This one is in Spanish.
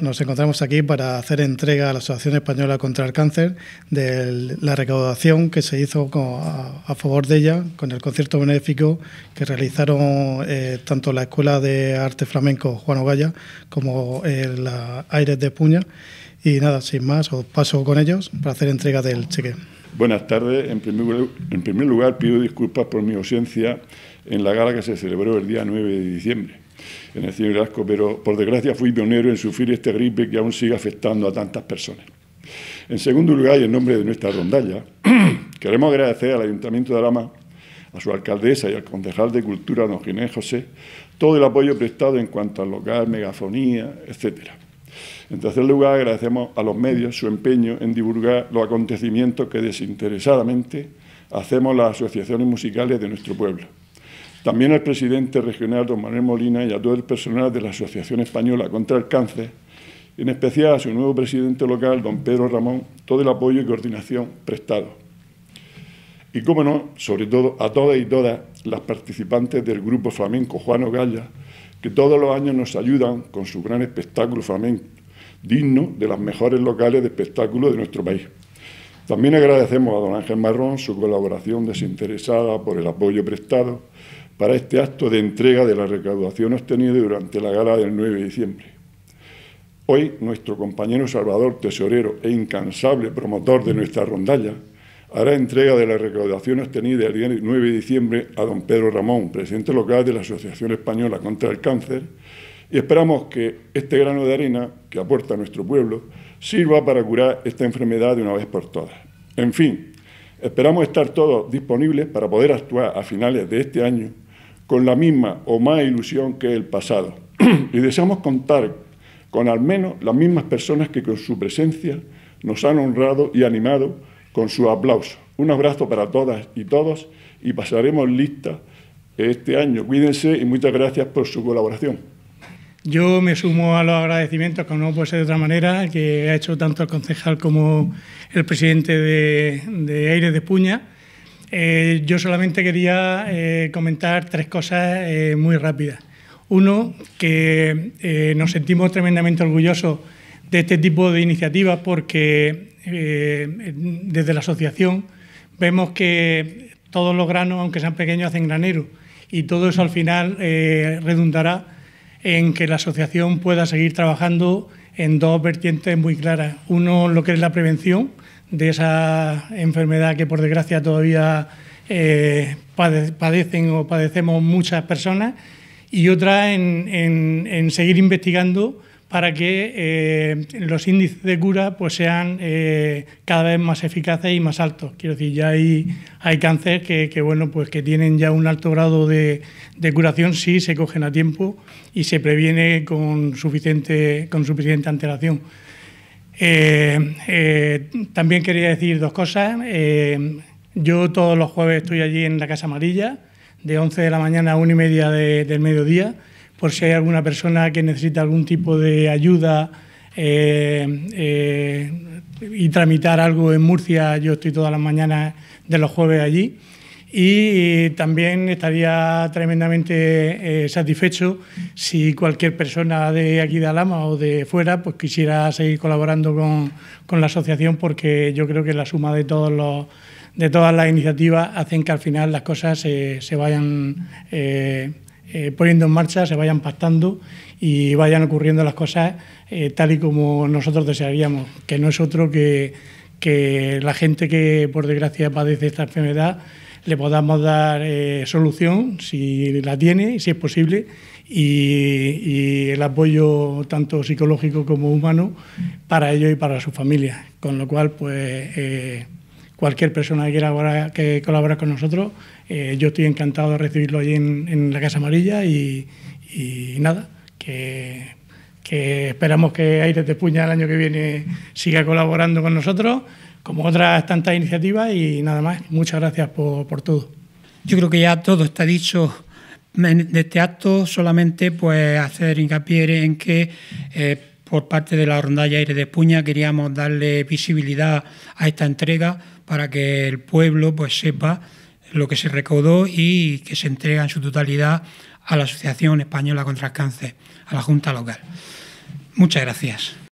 Nos encontramos aquí para hacer entrega a la Asociación Española contra el Cáncer de la recaudación que se hizo a favor de ella con el concierto benéfico que realizaron eh, tanto la Escuela de Arte Flamenco Juan Ogalla como el eh, Aires de Puña. Y nada, sin más, os paso con ellos para hacer entrega del cheque. Buenas tardes. En primer, en primer lugar, pido disculpas por mi ausencia en la gala que se celebró el día 9 de diciembre en el cine pero por desgracia fui pionero en sufrir este gripe que aún sigue afectando a tantas personas. En segundo lugar, y en nombre de nuestra rondalla, queremos agradecer al Ayuntamiento de Arama, a su alcaldesa y al concejal de Cultura, don Ginés José, todo el apoyo prestado en cuanto al local, megafonía, etcétera. En tercer lugar, agradecemos a los medios su empeño en divulgar los acontecimientos que desinteresadamente hacemos las asociaciones musicales de nuestro pueblo. También al presidente regional, don Manuel Molina, y a todo el personal de la Asociación Española contra el Cáncer, en especial a su nuevo presidente local, don Pedro Ramón, todo el apoyo y coordinación prestado. Y, cómo no, sobre todo a todas y todas las participantes del grupo flamenco juano Galla, que todos los años nos ayudan con su gran espectáculo flamenco, digno de las mejores locales de espectáculo de nuestro país. También agradecemos a don Ángel Marrón su colaboración desinteresada por el apoyo prestado para este acto de entrega de la recaudación obtenida durante la gala del 9 de diciembre. Hoy nuestro compañero Salvador, tesorero e incansable promotor de nuestra rondalla, hará entrega de la recaudación obtenida el día 9 de diciembre a don Pedro Ramón, presidente local de la Asociación Española contra el Cáncer, y esperamos que este grano de arena que aporta a nuestro pueblo sirva para curar esta enfermedad de una vez por todas. En fin, esperamos estar todos disponibles para poder actuar a finales de este año con la misma o más ilusión que el pasado. y deseamos contar con al menos las mismas personas que con su presencia nos han honrado y animado con su aplauso. Un abrazo para todas y todos y pasaremos lista este año. Cuídense y muchas gracias por su colaboración. Yo me sumo a los agradecimientos, como no puede ser de otra manera, que ha hecho tanto el concejal como el presidente de, de Aires de Puña eh, yo solamente quería eh, comentar tres cosas eh, muy rápidas. Uno, que nos sentimos tremendamente orgullosos de este tipo de iniciativas porque desde la asociación vemos que todos los granos, aunque sean pequeños, hacen granero y todo eso al final redundará en que la asociación pueda seguir trabajando en dos vertientes muy claras. Uno, lo que es la prevención, de esa enfermedad que por desgracia todavía eh, padecen o padecemos muchas personas y otra en, seguir investigando para que eh, los índices de cura pues, sean eh, cada vez más eficaces y más altos. Quiero decir, ya hay, cáncer que, que, bueno, pues que tienen ya un alto grado de, de, curación si se cogen a tiempo y se previene con suficiente, con suficiente antelación. Eh, eh, también quería decir dos cosas. Eh, yo todos los jueves estoy allí en la Casa Amarilla, de 11 de la mañana a 1 y media del mediodía, por si hay alguna persona que necesita algún tipo de ayuda y tramitar algo en Murcia, yo estoy todas las mañanas de los jueves allí. Y eh, también estaría tremendamente eh, satisfecho si cualquier persona de aquí de Alama o de fuera pues, quisiera seguir colaborando con, la asociación porque yo creo que la suma de todas las iniciativas hacen que al final las cosas se, vayan eh, poniendo en marcha, se vayan pactando y vayan ocurriendo las cosas tal y como nosotros desearíamos, que no es otro que la gente que por desgracia padece esta enfermedad le podamos dar eh, solución, si la tiene, y si es posible, y, el apoyo tanto psicológico como humano para ellos y para su familia. Con lo cual, pues eh, cualquier persona que quiera colaborar, que colabora con nosotros, eh, yo estoy encantado de recibirlo allí en, la Casa Amarilla y, nada, que que esperamos que Aires de Puña el año que viene siga colaborando con nosotros como otras tantas iniciativas y nada más. Muchas gracias por, todo. Yo creo que ya todo está dicho de este acto, solamente pues hacer hincapié en que eh, por parte de la rondalla Aire de Puña queríamos darle visibilidad a esta entrega para que el pueblo pues sepa lo que se recaudó y que se entrega en su totalidad a la Asociación Española contra el Cáncer, a la Junta Local. Muchas gracias.